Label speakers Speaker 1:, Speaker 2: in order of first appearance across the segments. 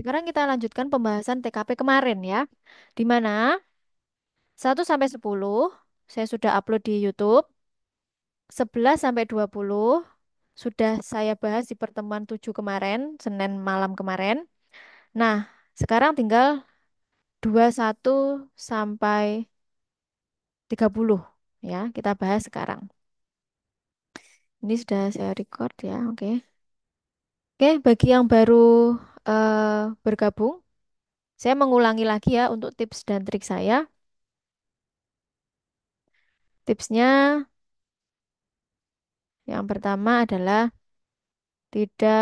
Speaker 1: Sekarang kita lanjutkan pembahasan TKP kemarin ya. Di mana 1 sampai 10 saya sudah upload di YouTube. 11 sampai 20 sudah saya bahas di pertemuan 7 kemarin, Senin malam kemarin. Nah, sekarang tinggal 21 sampai 30 ya, kita bahas sekarang. Ini sudah saya record ya, oke. Okay. Oke, okay, bagi yang baru uh, bergabung. Saya mengulangi lagi ya untuk tips dan trik saya. Tipsnya yang pertama adalah tidak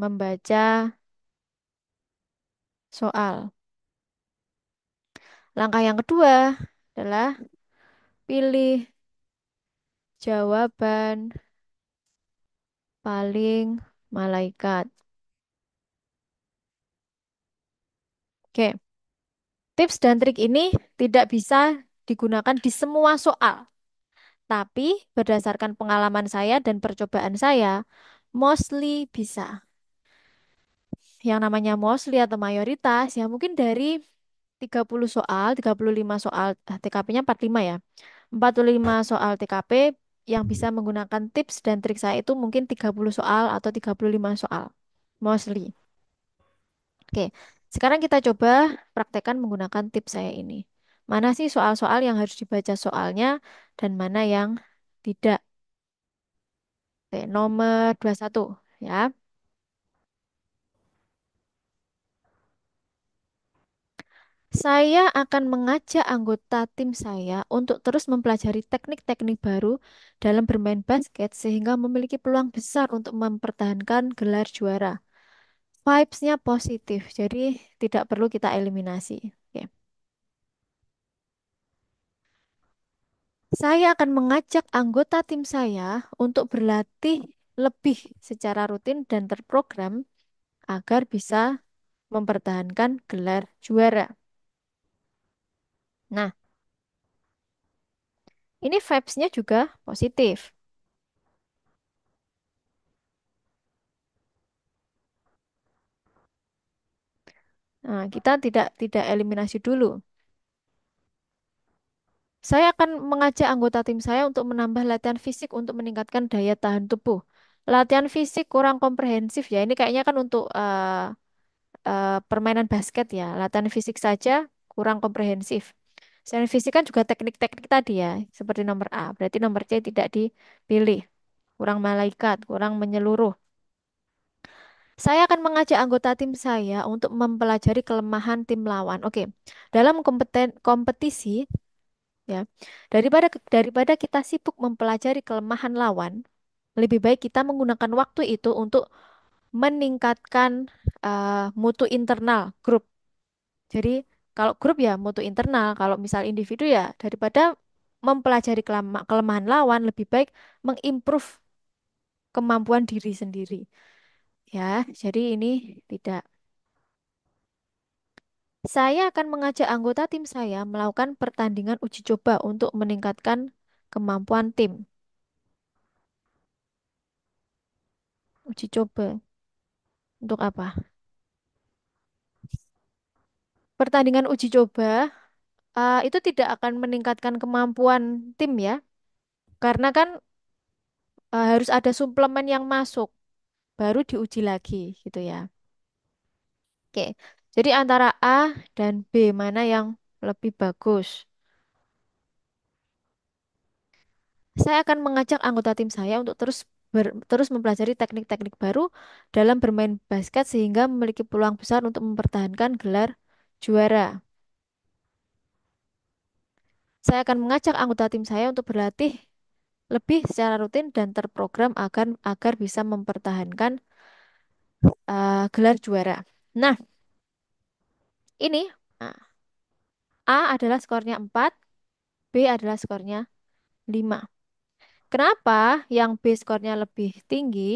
Speaker 1: membaca soal. Langkah yang kedua adalah pilih jawaban paling malaikat. Oke, tips dan trik ini tidak bisa digunakan di semua soal. Tapi berdasarkan pengalaman saya dan percobaan saya, mostly bisa. Yang namanya mostly atau mayoritas, ya mungkin dari 30 soal, 35 soal, eh, TKP-nya 45 ya. 45 soal TKP yang bisa menggunakan tips dan trik saya itu mungkin 30 soal atau 35 soal. Mostly. Oke, sekarang kita coba praktekkan menggunakan tips saya ini. Mana sih soal-soal yang harus dibaca soalnya dan mana yang tidak? Oke, nomor 21 ya. Saya akan mengajak anggota tim saya untuk terus mempelajari teknik-teknik baru dalam bermain basket sehingga memiliki peluang besar untuk mempertahankan gelar juara vibes-nya positif, jadi tidak perlu kita eliminasi. Oke. Saya akan mengajak anggota tim saya untuk berlatih lebih secara rutin dan terprogram agar bisa mempertahankan gelar juara. Nah, ini vibes-nya juga positif. Nah, kita tidak tidak eliminasi dulu. Saya akan mengajak anggota tim saya untuk menambah latihan fisik untuk meningkatkan daya tahan tubuh. Latihan fisik kurang komprehensif ya. Ini kayaknya kan untuk uh, uh, permainan basket ya. Latihan fisik saja kurang komprehensif. Selain fisik kan juga teknik-teknik tadi ya, seperti nomor A. Berarti nomor C tidak dipilih. Kurang malaikat, kurang menyeluruh. Saya akan mengajak anggota tim saya untuk mempelajari kelemahan tim lawan. Oke, dalam kompeten kompetisi, ya, daripada daripada kita sibuk mempelajari kelemahan lawan, lebih baik kita menggunakan waktu itu untuk meningkatkan uh, mutu internal grup. Jadi kalau grup ya mutu internal, kalau misal individu ya daripada mempelajari kelemahan lawan lebih baik mengimprove kemampuan diri sendiri. Ya, jadi ini tidak. Saya akan mengajak anggota tim saya melakukan pertandingan uji coba untuk meningkatkan kemampuan tim. Uji coba untuk apa? Pertandingan uji coba uh, itu tidak akan meningkatkan kemampuan tim ya, karena kan uh, harus ada suplemen yang masuk baru diuji lagi gitu ya. Oke, jadi antara A dan B mana yang lebih bagus? Saya akan mengajak anggota tim saya untuk terus ber, terus mempelajari teknik-teknik baru dalam bermain basket sehingga memiliki peluang besar untuk mempertahankan gelar juara. Saya akan mengajak anggota tim saya untuk berlatih lebih secara rutin dan terprogram agar agar bisa mempertahankan uh, gelar juara. Nah, ini ah, A adalah skornya 4, B adalah skornya 5. Kenapa yang B skornya lebih tinggi?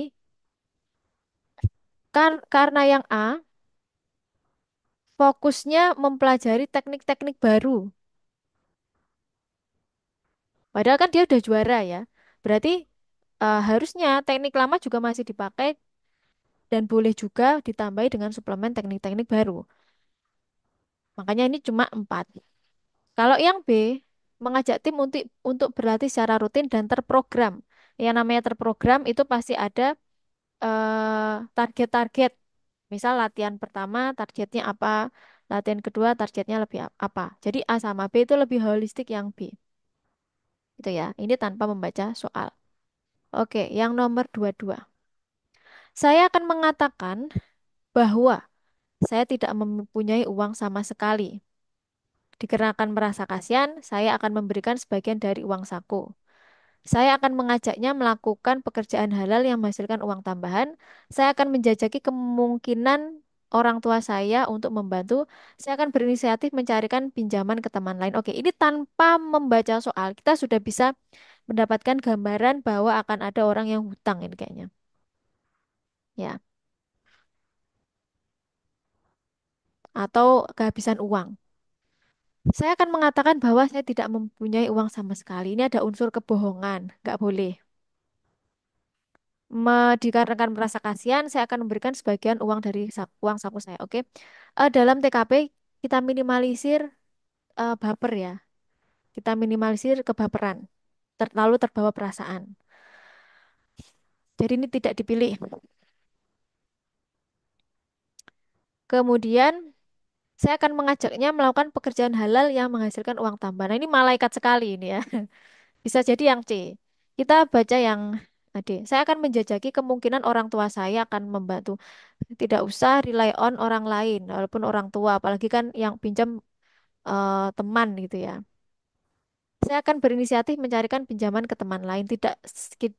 Speaker 1: Kar karena yang A fokusnya mempelajari teknik-teknik baru Padahal kan dia udah juara ya. Berarti uh, harusnya teknik lama juga masih dipakai dan boleh juga ditambahi dengan suplemen teknik-teknik baru. Makanya ini cuma empat. Kalau yang B, mengajak tim untuk untuk berlatih secara rutin dan terprogram. Yang namanya terprogram itu pasti ada target eh, target-target. Misal latihan pertama targetnya apa, latihan kedua targetnya lebih apa. Jadi A sama B itu lebih holistik yang B. Gitu ya. Ini tanpa membaca soal. Oke, yang nomor 22. Saya akan mengatakan bahwa saya tidak mempunyai uang sama sekali. Dikarenakan merasa kasihan, saya akan memberikan sebagian dari uang saku. Saya akan mengajaknya melakukan pekerjaan halal yang menghasilkan uang tambahan. Saya akan menjajaki kemungkinan orang tua saya untuk membantu, saya akan berinisiatif mencarikan pinjaman ke teman lain. Oke, ini tanpa membaca soal, kita sudah bisa mendapatkan gambaran bahwa akan ada orang yang hutang ini kayaknya. Ya. Atau kehabisan uang. Saya akan mengatakan bahwa saya tidak mempunyai uang sama sekali. Ini ada unsur kebohongan, nggak boleh dikarenakan merasa kasihan, saya akan memberikan sebagian uang dari uang saku saya. Oke, okay? Eh, dalam TKP kita minimalisir uh, baper ya, kita minimalisir kebaperan, terlalu terbawa perasaan. Jadi ini tidak dipilih. Kemudian saya akan mengajaknya melakukan pekerjaan halal yang menghasilkan uang tambahan. Nah, ini malaikat sekali ini ya. Bisa jadi yang C. Kita baca yang adik. Saya akan menjajaki kemungkinan orang tua saya akan membantu. Tidak usah rely on orang lain, walaupun orang tua, apalagi kan yang pinjam uh, teman gitu ya. Saya akan berinisiatif mencarikan pinjaman ke teman lain. Tidak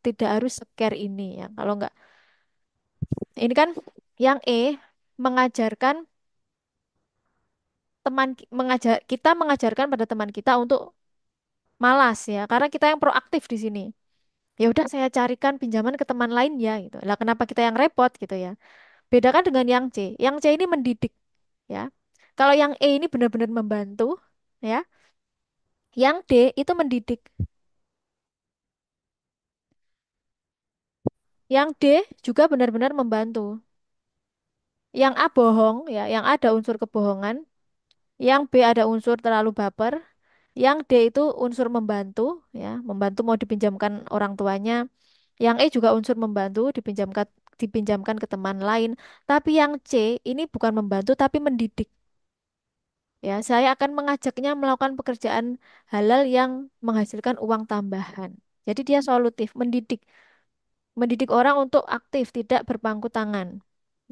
Speaker 1: tidak harus scare ini ya. Kalau enggak, ini kan yang E mengajarkan teman mengajar kita mengajarkan pada teman kita untuk malas ya, karena kita yang proaktif di sini ya udah saya carikan pinjaman ke teman lain ya gitu. Lah kenapa kita yang repot gitu ya? Bedakan dengan yang C. Yang C ini mendidik ya. Kalau yang E ini benar-benar membantu ya. Yang D itu mendidik. Yang D juga benar-benar membantu. Yang A bohong ya, yang A ada unsur kebohongan. Yang B ada unsur terlalu baper, yang D itu unsur membantu, ya, membantu mau dipinjamkan orang tuanya. Yang E juga unsur membantu dipinjamkan dipinjamkan ke teman lain. Tapi yang C ini bukan membantu tapi mendidik. Ya, saya akan mengajaknya melakukan pekerjaan halal yang menghasilkan uang tambahan. Jadi dia solutif, mendidik. Mendidik orang untuk aktif, tidak berpangku tangan.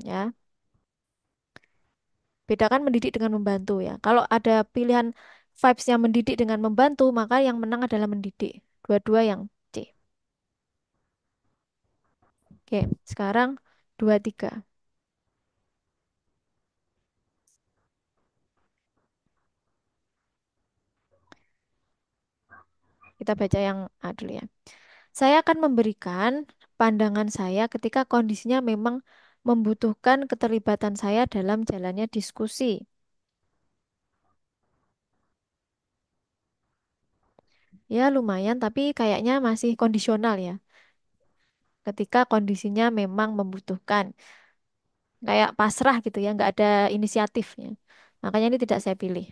Speaker 1: Ya. Bedakan mendidik dengan membantu ya. Kalau ada pilihan vibes yang mendidik dengan membantu, maka yang menang adalah mendidik. Dua-dua yang C. Oke, sekarang dua tiga. Kita baca yang A dulu ya. Saya akan memberikan pandangan saya ketika kondisinya memang membutuhkan keterlibatan saya dalam jalannya diskusi. Ya lumayan, tapi kayaknya masih kondisional ya. Ketika kondisinya memang membutuhkan. Kayak pasrah gitu ya, nggak ada inisiatifnya. Makanya ini tidak saya pilih.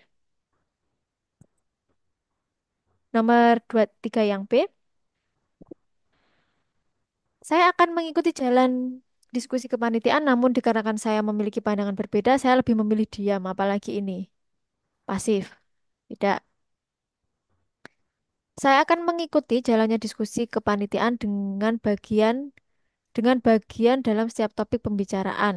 Speaker 1: Nomor 23 yang B, saya akan mengikuti jalan diskusi kepanitiaan, namun dikarenakan saya memiliki pandangan berbeda, saya lebih memilih diam, apalagi ini. Pasif. Tidak. Saya akan mengikuti jalannya diskusi kepanitiaan dengan bagian dengan bagian dalam setiap topik pembicaraan.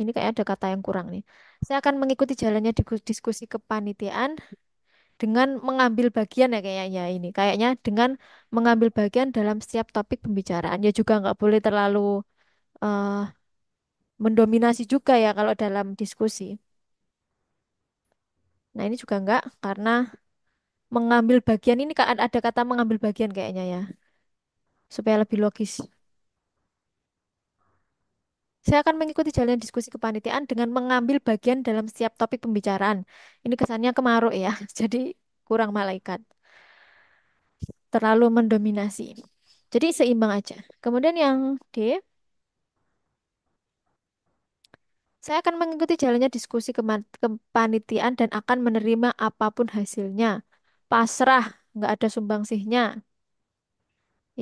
Speaker 1: Ini kayak ada kata yang kurang nih. Saya akan mengikuti jalannya diskusi kepanitiaan dengan mengambil bagian ya kayaknya ini. Kayaknya dengan mengambil bagian dalam setiap topik pembicaraan. Ya juga nggak boleh terlalu uh, mendominasi juga ya kalau dalam diskusi. Nah, ini juga enggak karena mengambil bagian ini kan ada kata mengambil bagian kayaknya ya. Supaya lebih logis. Saya akan mengikuti jalan diskusi kepanitiaan dengan mengambil bagian dalam setiap topik pembicaraan. Ini kesannya kemaruk ya, jadi kurang malaikat. Terlalu mendominasi. Jadi seimbang aja. Kemudian yang D, Saya akan mengikuti jalannya diskusi kepanitian kepanitiaan dan akan menerima apapun hasilnya. Pasrah, nggak ada sumbangsihnya.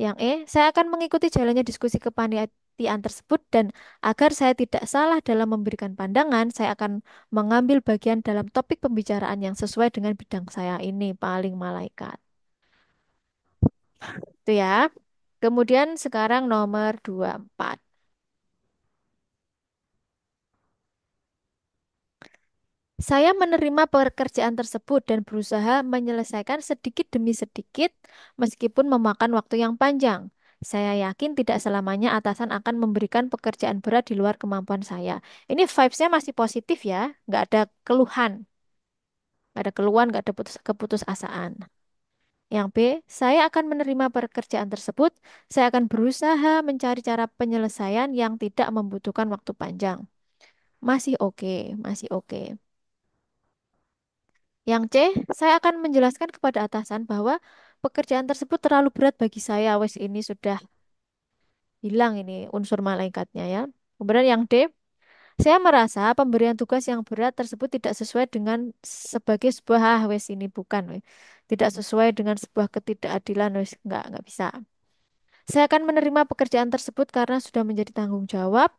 Speaker 1: Yang E, saya akan mengikuti jalannya diskusi kepanitiaan tersebut dan agar saya tidak salah dalam memberikan pandangan, saya akan mengambil bagian dalam topik pembicaraan yang sesuai dengan bidang saya ini, paling malaikat. Itu ya. Kemudian sekarang nomor 24. Saya menerima pekerjaan tersebut dan berusaha menyelesaikan sedikit demi sedikit, meskipun memakan waktu yang panjang. Saya yakin tidak selamanya atasan akan memberikan pekerjaan berat di luar kemampuan saya. Ini vibes-nya masih positif ya, nggak ada keluhan, nggak ada keluhan, nggak ada putus, keputusasaan. Yang B, saya akan menerima pekerjaan tersebut. Saya akan berusaha mencari cara penyelesaian yang tidak membutuhkan waktu panjang. Masih oke, okay, masih oke. Okay. Yang C, saya akan menjelaskan kepada atasan bahwa pekerjaan tersebut terlalu berat bagi saya. Wes ini sudah hilang ini unsur malaikatnya ya. Kemudian yang D, saya merasa pemberian tugas yang berat tersebut tidak sesuai dengan sebagai sebuah ah, wes ini bukan wes. Tidak hmm. sesuai dengan sebuah ketidakadilan wes nggak enggak bisa. Saya akan menerima pekerjaan tersebut karena sudah menjadi tanggung jawab.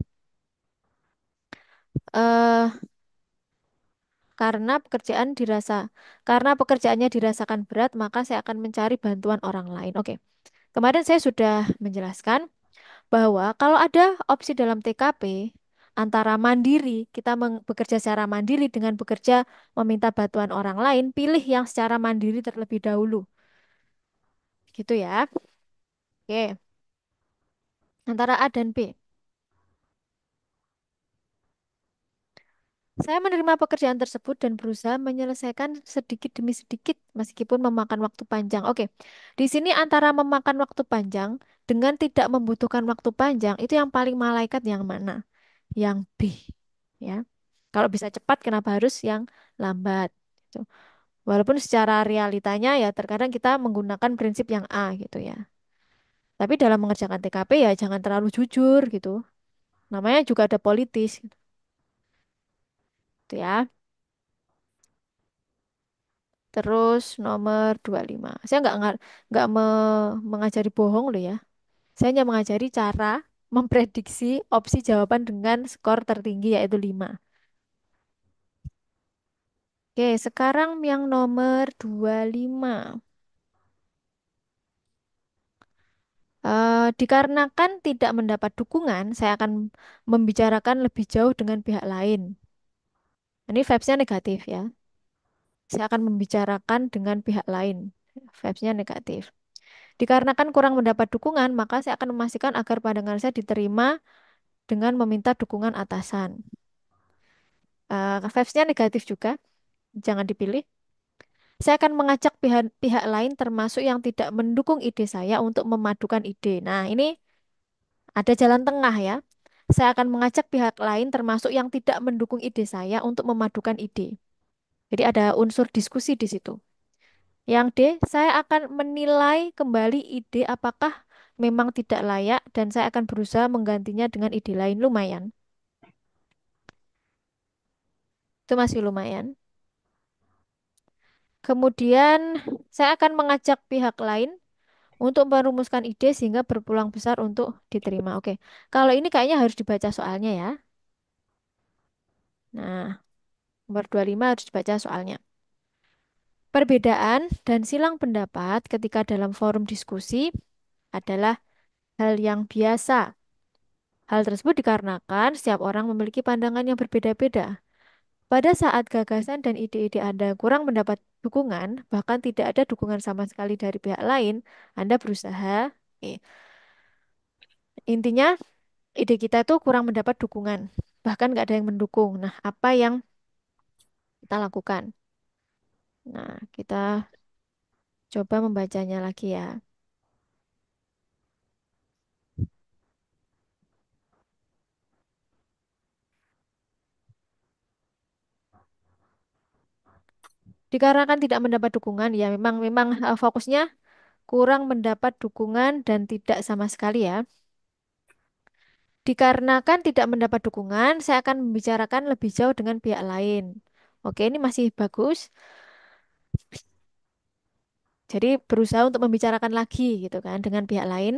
Speaker 1: uh, karena pekerjaan dirasa karena pekerjaannya dirasakan berat, maka saya akan mencari bantuan orang lain. Oke. Kemarin saya sudah menjelaskan bahwa kalau ada opsi dalam TKP antara mandiri, kita bekerja secara mandiri dengan bekerja meminta bantuan orang lain, pilih yang secara mandiri terlebih dahulu. Gitu ya. Oke. Antara A dan B. Saya menerima pekerjaan tersebut dan berusaha menyelesaikan sedikit demi sedikit, meskipun memakan waktu panjang. Oke, di sini antara memakan waktu panjang dengan tidak membutuhkan waktu panjang, itu yang paling malaikat yang mana? Yang B, ya. Kalau bisa cepat, kenapa harus yang lambat? Gitu. Walaupun secara realitanya ya terkadang kita menggunakan prinsip yang A gitu ya. Tapi dalam mengerjakan TKP ya jangan terlalu jujur gitu. Namanya juga ada politis. Gitu gitu ya. Terus nomor 25. Saya nggak nggak me- mengajari bohong loh ya. Saya hanya mengajari cara memprediksi opsi jawaban dengan skor tertinggi yaitu 5. Oke, sekarang yang nomor 25. Uh, eh, dikarenakan tidak mendapat dukungan, saya akan membicarakan lebih jauh dengan pihak lain. Ini vibes-nya negatif ya. Saya akan membicarakan dengan pihak lain. Vibes-nya negatif. Dikarenakan kurang mendapat dukungan, maka saya akan memastikan agar pandangan saya diterima dengan meminta dukungan atasan. Uh, vibes-nya negatif juga. Jangan dipilih. Saya akan mengajak pihak-pihak lain termasuk yang tidak mendukung ide saya untuk memadukan ide. Nah, ini ada jalan tengah ya. Saya akan mengajak pihak lain termasuk yang tidak mendukung ide saya untuk memadukan ide. Jadi ada unsur diskusi di situ. Yang D, saya akan menilai kembali ide apakah memang tidak layak dan saya akan berusaha menggantinya dengan ide lain lumayan. Itu masih lumayan. Kemudian saya akan mengajak pihak lain untuk merumuskan ide sehingga berpulang besar untuk diterima. Oke, kalau ini kayaknya harus dibaca soalnya ya. Nah, nomor 25 harus dibaca soalnya. Perbedaan dan silang pendapat ketika dalam forum diskusi adalah hal yang biasa. Hal tersebut dikarenakan setiap orang memiliki pandangan yang berbeda-beda. Pada saat gagasan dan ide-ide Anda kurang mendapat dukungan, bahkan tidak ada dukungan sama sekali dari pihak lain, Anda berusaha. eh, Intinya, ide kita itu kurang mendapat dukungan, bahkan nggak ada yang mendukung. Nah, apa yang kita lakukan? Nah, kita coba membacanya lagi ya. dikarenakan tidak mendapat dukungan ya memang memang eh, fokusnya kurang mendapat dukungan dan tidak sama sekali ya. Dikarenakan tidak mendapat dukungan, saya akan membicarakan lebih jauh dengan pihak lain. Oke, ini masih bagus. Jadi berusaha untuk membicarakan lagi gitu kan dengan pihak lain.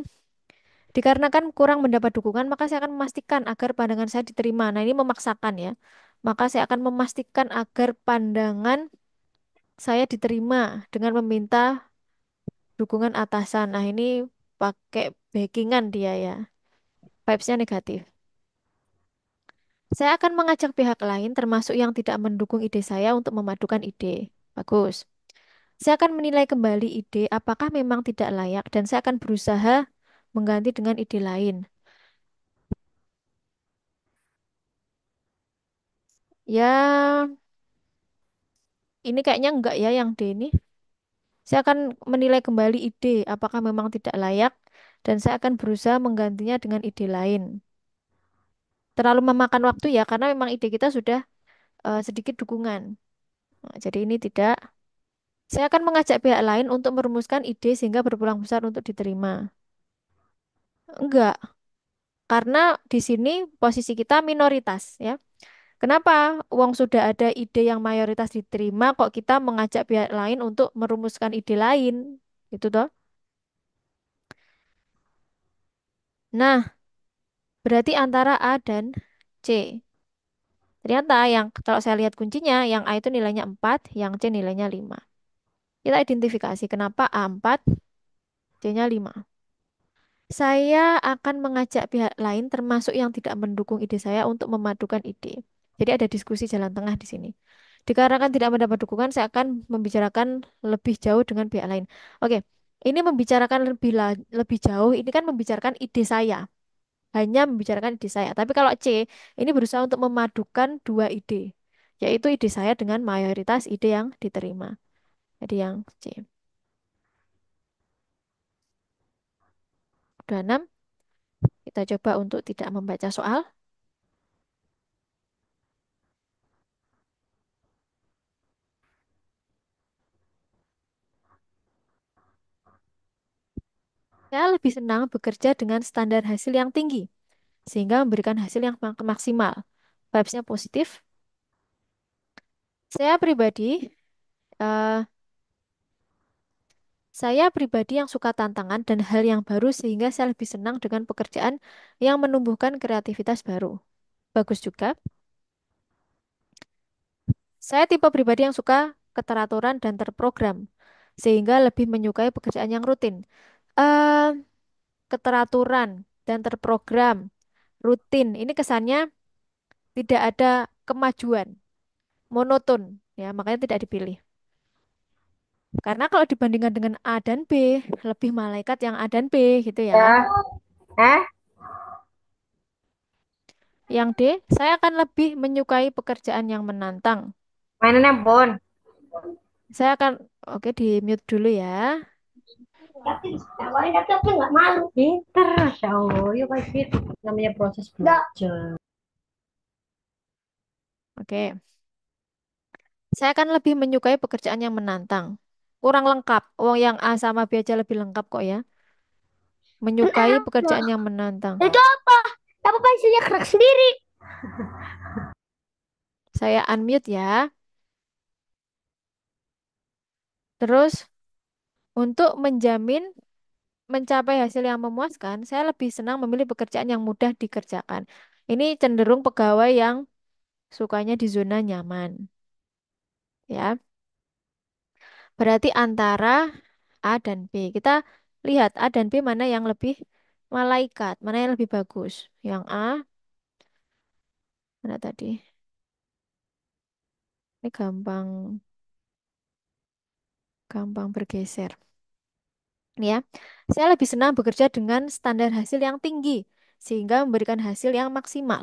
Speaker 1: Dikarenakan kurang mendapat dukungan, maka saya akan memastikan agar pandangan saya diterima. Nah, ini memaksakan ya. Maka saya akan memastikan agar pandangan saya diterima dengan meminta dukungan atasan. Nah, ini pakai backingan dia ya. Vibes-nya negatif. Saya akan mengajak pihak lain termasuk yang tidak mendukung ide saya untuk memadukan ide. Bagus. Saya akan menilai kembali ide apakah memang tidak layak dan saya akan berusaha mengganti dengan ide lain. Ya, ini kayaknya enggak ya yang D ini. Saya akan menilai kembali ide apakah memang tidak layak dan saya akan berusaha menggantinya dengan ide lain. Terlalu memakan waktu ya karena memang ide kita sudah uh, sedikit dukungan. Nah, jadi ini tidak. Saya akan mengajak pihak lain untuk merumuskan ide sehingga berpulang besar untuk diterima. Enggak, karena di sini posisi kita minoritas ya. Kenapa uang sudah ada ide yang mayoritas diterima kok kita mengajak pihak lain untuk merumuskan ide lain? itu toh. Nah, berarti antara A dan C. Ternyata yang kalau saya lihat kuncinya, yang A itu nilainya 4, yang C nilainya 5. Kita identifikasi kenapa A 4, C-nya 5. Saya akan mengajak pihak lain termasuk yang tidak mendukung ide saya untuk memadukan ide. Jadi ada diskusi jalan tengah di sini. Dikarenakan tidak mendapat dukungan, saya akan membicarakan lebih jauh dengan pihak lain. Oke, ini membicarakan lebih lebih jauh, ini kan membicarakan ide saya. Hanya membicarakan ide saya. Tapi kalau C, ini berusaha untuk memadukan dua ide, yaitu ide saya dengan mayoritas ide yang diterima. Jadi yang C. 26. Kita coba untuk tidak membaca soal. Saya lebih senang bekerja dengan standar hasil yang tinggi, sehingga memberikan hasil yang maksimal. vibes positif. Saya pribadi, uh, saya pribadi yang suka tantangan dan hal yang baru sehingga saya lebih senang dengan pekerjaan yang menumbuhkan kreativitas baru. Bagus juga. Saya tipe pribadi yang suka keteraturan dan terprogram, sehingga lebih menyukai pekerjaan yang rutin uh, keteraturan dan terprogram, rutin. Ini kesannya tidak ada kemajuan, monoton, ya, makanya tidak dipilih. Karena kalau dibandingkan dengan A dan B, lebih malaikat yang A dan B gitu ya. Ya. Eh? Yang D, saya akan lebih menyukai pekerjaan yang menantang. Mainannya bon. Saya akan, oke di mute dulu ya tapi tapi nggak malu pinter masya allah yuk ya, pasti namanya proses belajar oke okay. saya akan lebih menyukai pekerjaan yang menantang kurang lengkap wong yang A sama B aja lebih lengkap kok ya menyukai pekerjaan yang menantang itu apa apa isinya kerak sendiri saya unmute ya terus untuk menjamin mencapai hasil yang memuaskan, saya lebih senang memilih pekerjaan yang mudah dikerjakan. Ini cenderung pegawai yang sukanya di zona nyaman, ya. Berarti antara A dan B. Kita lihat A dan B mana yang lebih malaikat, mana yang lebih bagus. Yang A, mana tadi? Ini gampang gampang bergeser ya. Saya lebih senang bekerja dengan standar hasil yang tinggi sehingga memberikan hasil yang maksimal.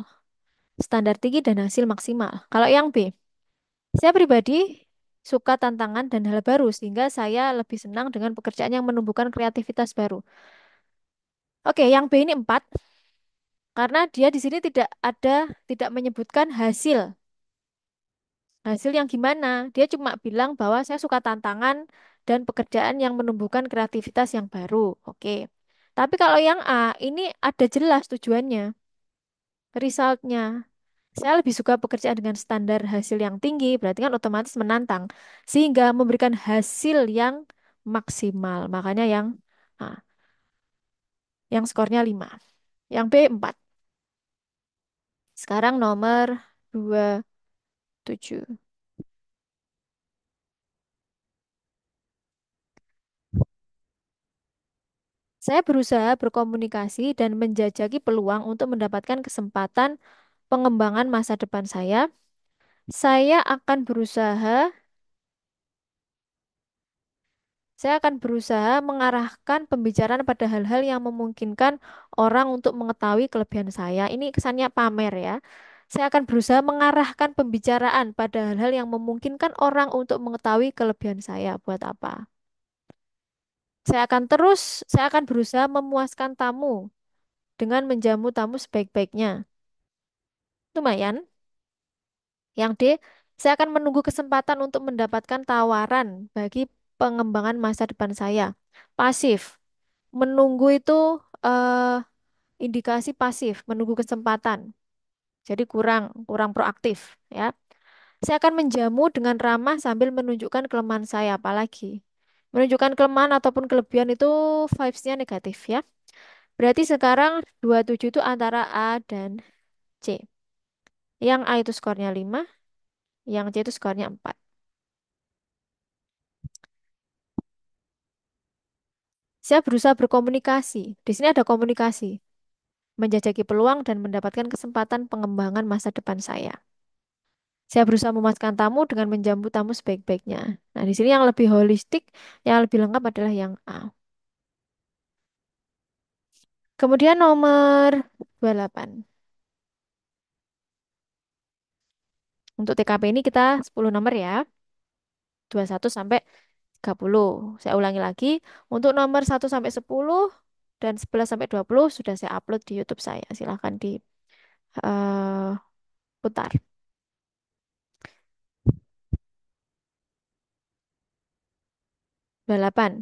Speaker 1: Standar tinggi dan hasil maksimal. Kalau yang B, saya pribadi suka tantangan dan hal baru sehingga saya lebih senang dengan pekerjaan yang menumbuhkan kreativitas baru. Oke, yang B ini 4. Karena dia di sini tidak ada tidak menyebutkan hasil. Hasil yang gimana? Dia cuma bilang bahwa saya suka tantangan dan pekerjaan yang menumbuhkan kreativitas yang baru. Oke. Tapi kalau yang A, ini ada jelas tujuannya, resultnya. Saya lebih suka pekerjaan dengan standar hasil yang tinggi, berarti kan otomatis menantang, sehingga memberikan hasil yang maksimal. Makanya yang A, yang skornya 5. Yang B 4. Sekarang nomor 27. Saya berusaha berkomunikasi dan menjajaki peluang untuk mendapatkan kesempatan pengembangan masa depan saya. Saya akan berusaha saya akan berusaha mengarahkan pembicaraan pada hal-hal yang memungkinkan orang untuk mengetahui kelebihan saya. Ini kesannya pamer ya. Saya akan berusaha mengarahkan pembicaraan pada hal-hal yang memungkinkan orang untuk mengetahui kelebihan saya. Buat apa? Saya akan terus, saya akan berusaha memuaskan tamu dengan menjamu tamu sebaik-baiknya. Lumayan. Yang D, saya akan menunggu kesempatan untuk mendapatkan tawaran bagi pengembangan masa depan saya. Pasif. Menunggu itu eh, indikasi pasif, menunggu kesempatan. Jadi kurang kurang proaktif ya. Saya akan menjamu dengan ramah sambil menunjukkan kelemahan saya apalagi menunjukkan kelemahan ataupun kelebihan itu vibes-nya negatif ya. Berarti sekarang 27 itu antara A dan C. Yang A itu skornya 5, yang C itu skornya 4. Saya berusaha berkomunikasi. Di sini ada komunikasi. Menjajaki peluang dan mendapatkan kesempatan pengembangan masa depan saya. Saya berusaha memuaskan tamu dengan menjamu tamu sebaik-baiknya. Nah, di sini yang lebih holistik, yang lebih lengkap adalah yang A. Kemudian nomor 28. Untuk TKP ini kita 10 nomor ya. 21 sampai 30. Saya ulangi lagi. Untuk nomor 1 sampai 10 dan 11 sampai 20 sudah saya upload di YouTube saya. Silahkan di uh, putar. Balapan.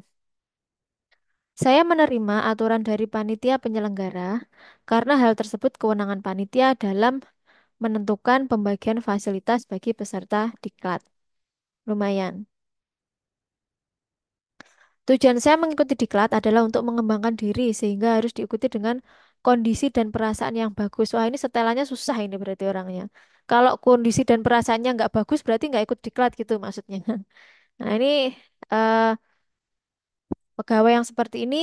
Speaker 1: Saya menerima aturan dari panitia penyelenggara karena hal tersebut kewenangan panitia dalam menentukan pembagian fasilitas bagi peserta diklat. Lumayan. Tujuan saya mengikuti diklat adalah untuk mengembangkan diri sehingga harus diikuti dengan kondisi dan perasaan yang bagus. Wah ini setelannya susah ini berarti orangnya. Kalau kondisi dan perasaannya nggak bagus berarti nggak ikut diklat gitu maksudnya. Nah ini uh, Pegawai yang seperti ini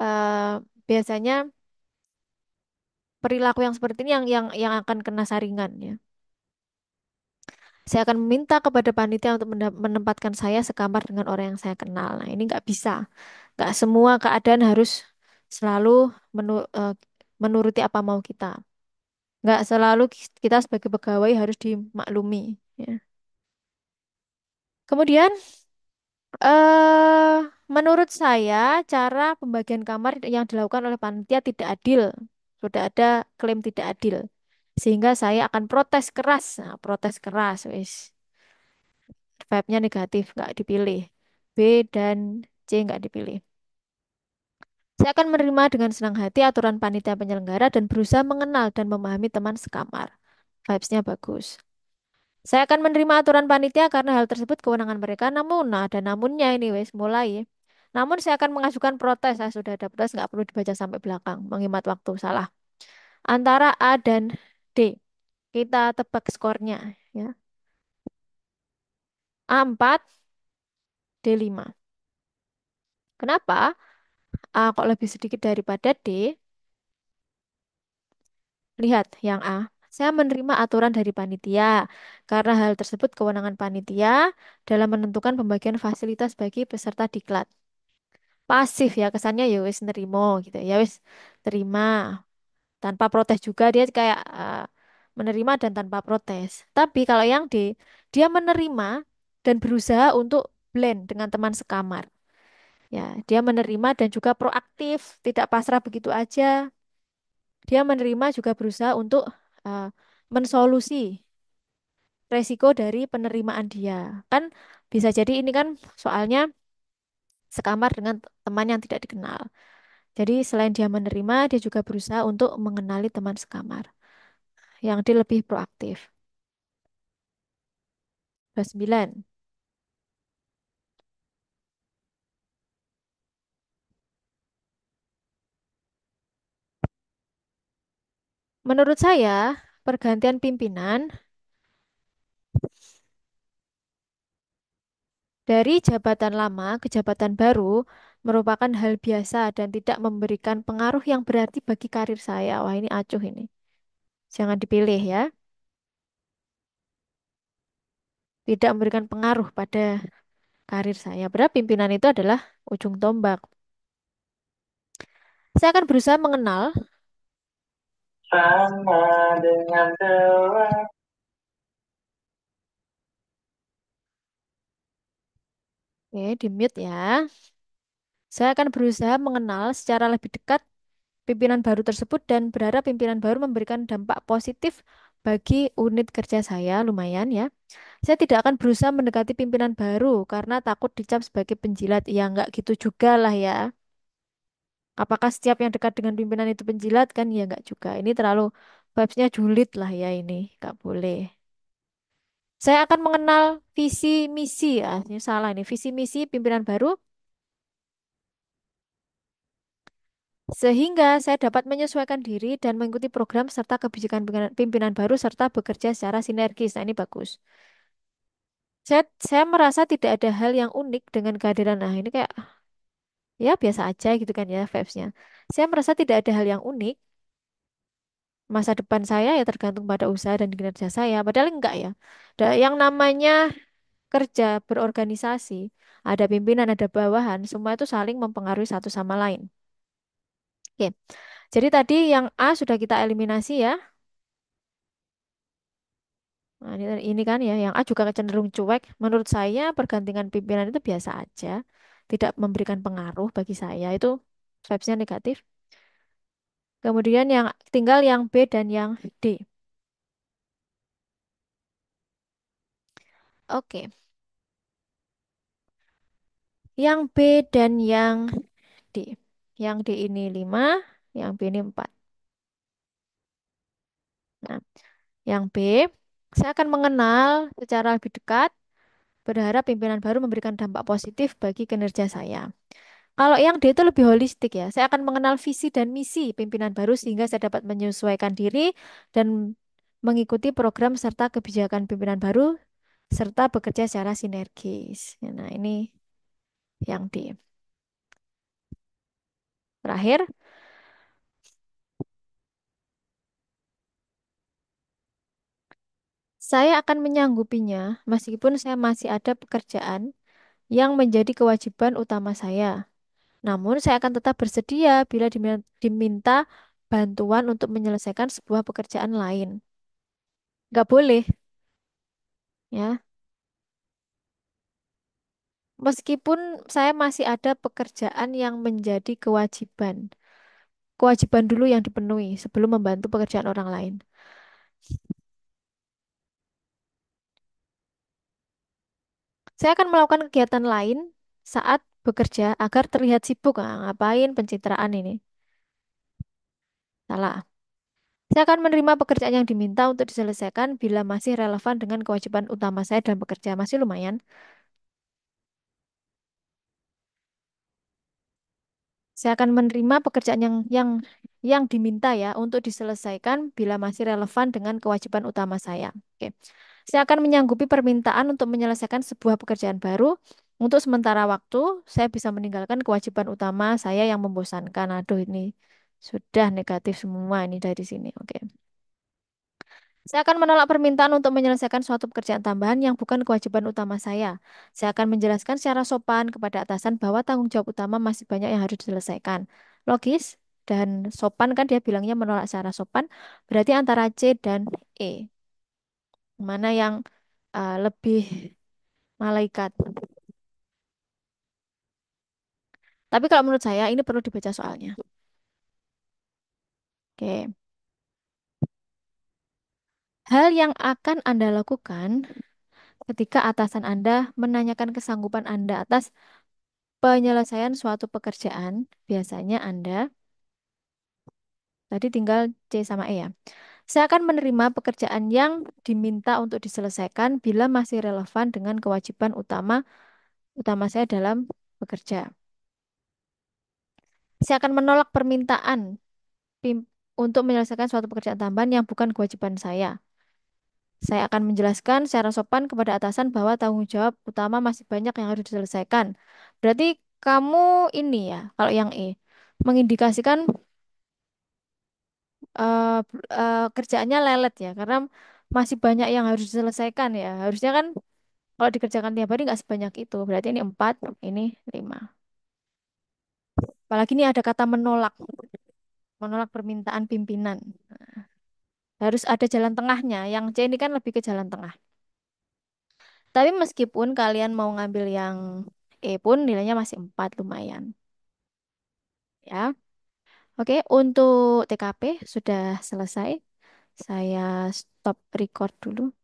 Speaker 1: eh, biasanya perilaku yang seperti ini yang yang yang akan kena saringan ya. Saya akan meminta kepada panitia untuk menempatkan saya sekamar dengan orang yang saya kenal. Nah, ini nggak bisa. Nggak semua keadaan harus selalu menur eh, menuruti apa mau kita. Nggak selalu kita sebagai pegawai harus dimaklumi. Ya. Kemudian, eh Menurut saya, cara pembagian kamar yang dilakukan oleh panitia tidak adil. Sudah ada klaim tidak adil. Sehingga saya akan protes keras. Nah, protes keras, wis. vibe negatif, nggak dipilih. B dan C nggak dipilih. Saya akan menerima dengan senang hati aturan panitia penyelenggara dan berusaha mengenal dan memahami teman sekamar. vibes bagus. Saya akan menerima aturan panitia karena hal tersebut kewenangan mereka. Namun, nah, ada namunnya ini wes mulai. Namun saya akan mengajukan protes. Saya sudah ada protes, nggak perlu dibaca sampai belakang. Menghemat waktu, salah. Antara A dan D. Kita tebak skornya. Ya. A4, D5. Kenapa? A kok lebih sedikit daripada D? Lihat yang A. Saya menerima aturan dari panitia karena hal tersebut kewenangan panitia dalam menentukan pembagian fasilitas bagi peserta diklat pasif ya kesannya ya wis nerimo gitu ya wis terima tanpa protes juga dia kayak uh, menerima dan tanpa protes tapi kalau yang D dia menerima dan berusaha untuk blend dengan teman sekamar ya dia menerima dan juga proaktif tidak pasrah begitu aja dia menerima juga berusaha untuk eh, mensolusi resiko dari penerimaan dia kan bisa jadi ini kan soalnya sekamar dengan teman yang tidak dikenal. Jadi selain dia menerima, dia juga berusaha untuk mengenali teman sekamar. Yang dia lebih proaktif. 29. Menurut saya, pergantian pimpinan dari jabatan lama ke jabatan baru merupakan hal biasa dan tidak memberikan pengaruh yang berarti bagi karir saya. Wah, ini acuh ini. Jangan dipilih ya. Tidak memberikan pengaruh pada karir saya. Padahal pimpinan itu adalah ujung tombak. Saya akan berusaha mengenal sama dengan telah Oke, di mute ya. Saya akan berusaha mengenal secara lebih dekat pimpinan baru tersebut dan berharap pimpinan baru memberikan dampak positif bagi unit kerja saya. Lumayan ya. Saya tidak akan berusaha mendekati pimpinan baru karena takut dicap sebagai penjilat. Ya, nggak gitu juga lah ya. Apakah setiap yang dekat dengan pimpinan itu penjilat? Kan ya nggak juga. Ini terlalu vibesnya nya julid lah ya ini. Nggak boleh. Saya akan mengenal visi misi ah, ini salah ini visi misi pimpinan baru sehingga saya dapat menyesuaikan diri dan mengikuti program serta kebijakan pimpinan baru serta bekerja secara sinergis. Nah, ini bagus. Saya, saya merasa tidak ada hal yang unik dengan kehadiran. Nah, ini kayak ya biasa aja gitu kan ya vibes-nya. Saya merasa tidak ada hal yang unik masa depan saya ya tergantung pada usaha dan kinerja saya. Padahal enggak ya. yang namanya kerja berorganisasi, ada pimpinan, ada bawahan, semua itu saling mempengaruhi satu sama lain. Oke. Jadi tadi yang A sudah kita eliminasi ya. Nah, ini, ini kan ya, yang A juga cenderung cuek. Menurut saya pergantian pimpinan itu biasa aja, tidak memberikan pengaruh bagi saya. Itu vibes negatif. Kemudian yang tinggal yang B dan yang D. Oke. Yang B dan yang D. Yang D ini 5, yang B ini 4. Nah, yang B, saya akan mengenal secara lebih dekat, berharap pimpinan baru memberikan dampak positif bagi kinerja saya. Kalau yang D itu lebih holistik ya. Saya akan mengenal visi dan misi pimpinan baru sehingga saya dapat menyesuaikan diri dan mengikuti program serta kebijakan pimpinan baru serta bekerja secara sinergis. Nah, ini yang D. Terakhir, saya akan menyanggupinya meskipun saya masih ada pekerjaan yang menjadi kewajiban utama saya namun, saya akan tetap bersedia bila diminta bantuan untuk menyelesaikan sebuah pekerjaan lain. Gak boleh, ya. Meskipun saya masih ada pekerjaan yang menjadi kewajiban. Kewajiban dulu yang dipenuhi sebelum membantu pekerjaan orang lain. Saya akan melakukan kegiatan lain saat Bekerja agar terlihat sibuk. Nah, ngapain pencitraan ini? Salah. Saya akan menerima pekerjaan yang diminta untuk diselesaikan bila masih relevan dengan kewajiban utama saya dalam bekerja. Masih lumayan. Saya akan menerima pekerjaan yang yang yang diminta ya untuk diselesaikan bila masih relevan dengan kewajiban utama saya. Oke. Saya akan menyanggupi permintaan untuk menyelesaikan sebuah pekerjaan baru untuk sementara waktu, saya bisa meninggalkan kewajiban utama saya yang membosankan. Aduh, ini sudah negatif semua ini dari sini. Oke. Saya akan menolak permintaan untuk menyelesaikan suatu pekerjaan tambahan yang bukan kewajiban utama saya. Saya akan menjelaskan secara sopan kepada atasan bahwa tanggung jawab utama masih banyak yang harus diselesaikan. Logis dan sopan kan dia bilangnya menolak secara sopan, berarti antara C dan E. Mana yang uh, lebih malaikat? Tapi kalau menurut saya ini perlu dibaca soalnya. Oke. Hal yang akan Anda lakukan ketika atasan Anda menanyakan kesanggupan Anda atas penyelesaian suatu pekerjaan, biasanya Anda tadi tinggal C sama E ya. Saya akan menerima pekerjaan yang diminta untuk diselesaikan bila masih relevan dengan kewajiban utama utama saya dalam bekerja. Saya akan menolak permintaan untuk menyelesaikan suatu pekerjaan tambahan yang bukan kewajiban saya. Saya akan menjelaskan secara sopan kepada atasan bahwa tanggung jawab utama masih banyak yang harus diselesaikan. Berarti kamu ini ya, kalau yang E, mengindikasikan uh, uh, kerjaannya lelet ya, karena masih banyak yang harus diselesaikan ya. Harusnya kan kalau dikerjakan tiap hari nggak sebanyak itu. Berarti ini 4, ini 5. Apalagi ini ada kata menolak. Menolak permintaan pimpinan. Nah, harus ada jalan tengahnya. Yang C ini kan lebih ke jalan tengah. Tapi meskipun kalian mau ngambil yang E pun nilainya masih 4 lumayan. Ya. Oke, untuk TKP sudah selesai. Saya stop record dulu.